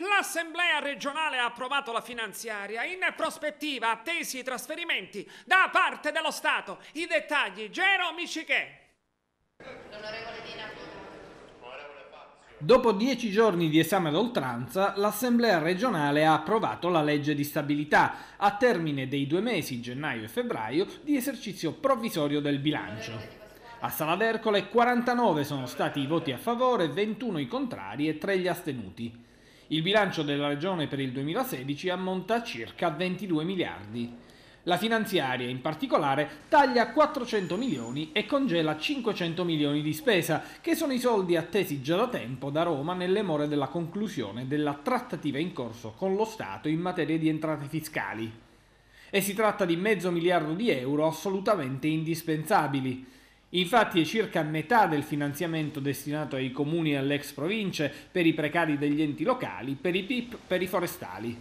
L'Assemblea regionale ha approvato la finanziaria, in prospettiva attesi i trasferimenti da parte dello Stato. I dettagli, Gero Michichè. L'onorevole Dina Dopo dieci giorni di esame d'oltranza, l'Assemblea regionale ha approvato la legge di stabilità, a termine dei due mesi, gennaio e febbraio, di esercizio provvisorio del bilancio. A Sala d'Ercole 49 sono stati i voti a favore, 21 i contrari e 3 gli astenuti. Il bilancio della Regione per il 2016 ammonta a circa 22 miliardi. La finanziaria, in particolare, taglia 400 milioni e congela 500 milioni di spesa, che sono i soldi attesi già da tempo da Roma nelle more della conclusione della trattativa in corso con lo Stato in materia di entrate fiscali. E si tratta di mezzo miliardo di euro assolutamente indispensabili. Infatti è circa metà del finanziamento destinato ai comuni e alle ex province, per i precari degli enti locali, per i PIP, per i forestali.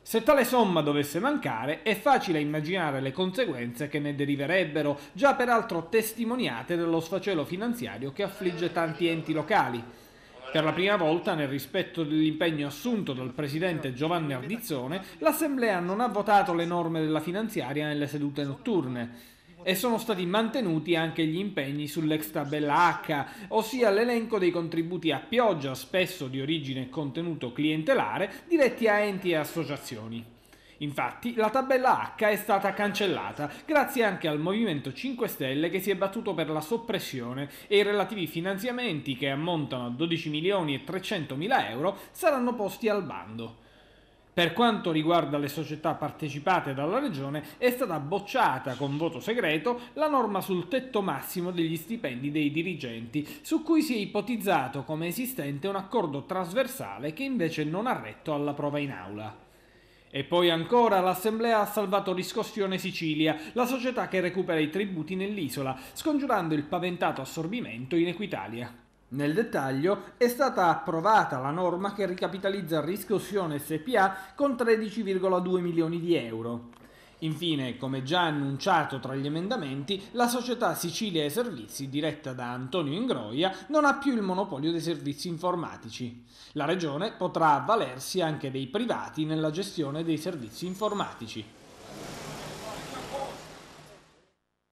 Se tale somma dovesse mancare, è facile immaginare le conseguenze che ne deriverebbero, già peraltro testimoniate dallo sfacelo finanziario che affligge tanti enti locali. Per la prima volta, nel rispetto dell'impegno assunto dal presidente Giovanni Ardizzone, l'Assemblea non ha votato le norme della finanziaria nelle sedute notturne e sono stati mantenuti anche gli impegni sull'ex tabella H, ossia l'elenco dei contributi a pioggia, spesso di origine e contenuto clientelare, diretti a enti e associazioni. Infatti, la tabella H è stata cancellata, grazie anche al Movimento 5 Stelle che si è battuto per la soppressione e i relativi finanziamenti, che ammontano a 12 milioni e 300 mila euro, saranno posti al bando. Per quanto riguarda le società partecipate dalla Regione, è stata bocciata con voto segreto la norma sul tetto massimo degli stipendi dei dirigenti, su cui si è ipotizzato come esistente un accordo trasversale che invece non ha retto alla prova in aula. E poi ancora l'Assemblea ha salvato Riscossione Sicilia, la società che recupera i tributi nell'isola, scongiurando il paventato assorbimento in Equitalia. Nel dettaglio è stata approvata la norma che ricapitalizza Riscossione SPA con 13,2 milioni di euro. Infine, come già annunciato tra gli emendamenti, la società Sicilia e Servizi, diretta da Antonio Ingroia, non ha più il monopolio dei servizi informatici. La Regione potrà avvalersi anche dei privati nella gestione dei servizi informatici.